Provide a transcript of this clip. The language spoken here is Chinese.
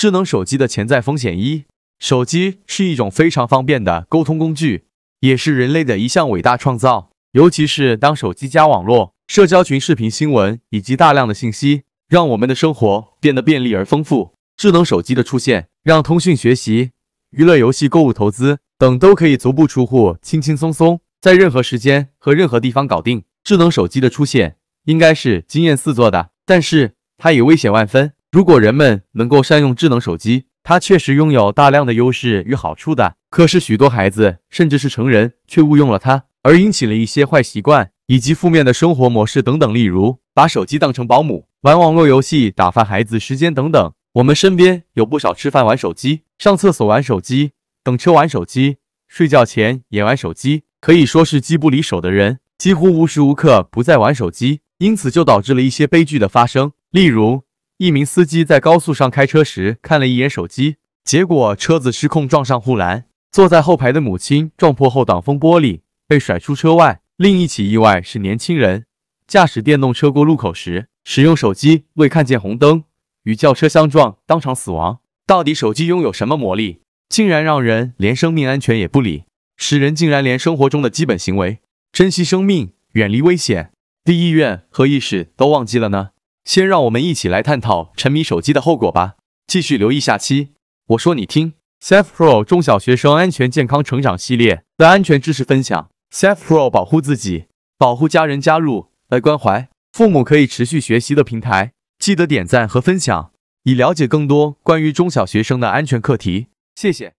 智能手机的潜在风险一，手机是一种非常方便的沟通工具，也是人类的一项伟大创造。尤其是当手机加网络、社交群、视频、新闻以及大量的信息，让我们的生活变得便利而丰富。智能手机的出现，让通讯、学习、娱乐、游戏、购物、投资等都可以足不出户，轻轻松松在任何时间和任何地方搞定。智能手机的出现应该是惊艳四座的，但是它也危险万分。如果人们能够善用智能手机，它确实拥有大量的优势与好处的。可是许多孩子甚至是成人却误用了它，而引起了一些坏习惯以及负面的生活模式等等。例如，把手机当成保姆，玩网络游戏打发孩子时间等等。我们身边有不少吃饭玩手机、上厕所玩手机、等车玩手机、睡觉前也玩手机，可以说是机不离手的人，几乎无时无刻不在玩手机，因此就导致了一些悲剧的发生，例如。一名司机在高速上开车时看了一眼手机，结果车子失控撞上护栏。坐在后排的母亲撞破后挡风玻璃，被甩出车外。另一起意外是年轻人驾驶电动车过路口时使用手机，未看见红灯，与轿车相撞，当场死亡。到底手机拥有什么魔力，竟然让人连生命安全也不理，使人竟然连生活中的基本行为——珍惜生命、远离危险的意愿和意识都忘记了呢？先让我们一起来探讨沉迷手机的后果吧。继续留意下期。我说你听，Safe Pro 中小学生安全健康成长系列的安全知识分享，Safe Pro 保护自己，保护家人，加入来关怀父母可以持续学习的平台。记得点赞和分享，以了解更多关于中小学生的安全课题。谢谢。